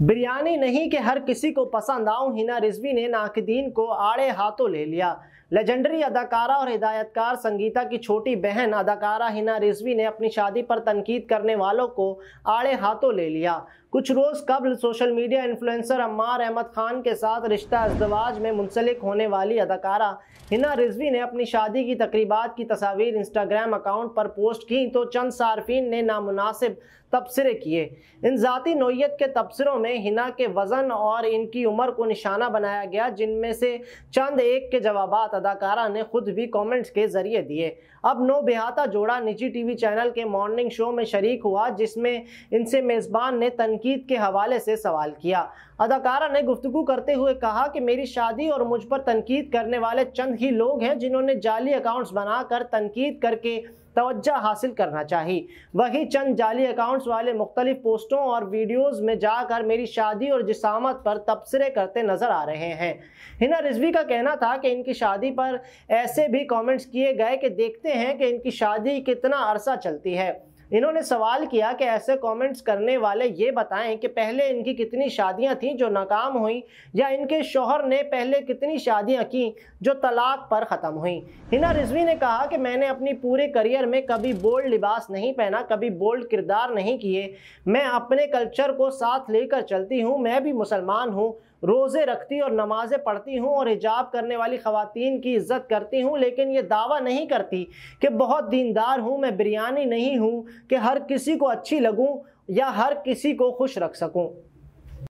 बिरयानी नहीं कि हर किसी को पसंद आऊँ हिना रिजवी ने नाकदीन को आड़े हाथों ले लिया लेजेंडरी अदाकारा और हिदायतकार संगीता की छोटी बहन अदाकारा हिना रिजवी ने अपनी शादी पर तनकीद करने वालों को आड़े हाथों ले लिया कुछ रोज़ कबल social media influencer Ammar Ahmed Khan के साथ रिश्ता अजदवाज में मुंसलिक होने वाली अदाकारा हिना रिजवी ने अपनी शादी की तकरीबा की तस्वीर इंस्टाग्राम अकाउंट पर पोस्ट की तो चंद सार्फिन ने नामुनासिब तबसरे किए इन ज़ाती नोयत के तबसरों में हिना के वज़न और इनकी उम्र को निशाना बनाया गया जिनमें से चंद एक के जवाब अदाकारा ने खुद भी कमेंट्स के जरिए दिए अब नो बेहाता जोड़ा निजी टीवी चैनल के मॉर्निंग शो में शरीक हुआ जिसमें इनसे मेज़बान ने तनकीद के हवाले से सवाल किया अदाकारा ने गुफ्तु करते हुए कहा कि मेरी शादी और मुझ पर तनकीद करने वाले चंद ही लोग हैं जिन्होंने जाली अकाउंट्स बनाकर तनकीद करके तोज्जा हासिल करना चाहिए वही चंद जाली अकाउंट्स वाले मुख्तलिफ पोस्टों और वीडियोस में जाकर मेरी शादी और जिसामत पर तबसरे करते नज़र आ रहे हैं हिना रिजवी का कहना था कि इनकी शादी पर ऐसे भी कमेंट्स किए गए कि देखते हैं कि इनकी शादी कितना अरसा चलती है इन्होंने सवाल किया कि ऐसे कमेंट्स करने वाले ये बताएं कि पहले इनकी कितनी शादियां थीं जो नाकाम हुई या इनके शोहर ने पहले कितनी शादियां की जो तलाक पर ख़त्म हुई हिना रिजवी ने कहा कि मैंने अपनी पूरे करियर में कभी बोल्ड लिबास नहीं पहना कभी बोल्ड किरदार नहीं किए मैं अपने कल्चर को साथ लेकर चलती हूँ मैं भी मुसलमान हूँ रोज़े रखती और नमाज़ें पढ़ती हूँ और हिजाब करने वाली ख़वातीन की इज़्ज़त करती हूँ लेकिन ये दावा नहीं करती कि बहुत दीनदार हूँ मैं बिरयानी नहीं हूँ कि हर किसी को अच्छी लगूँ या हर किसी को खुश रख सकूँ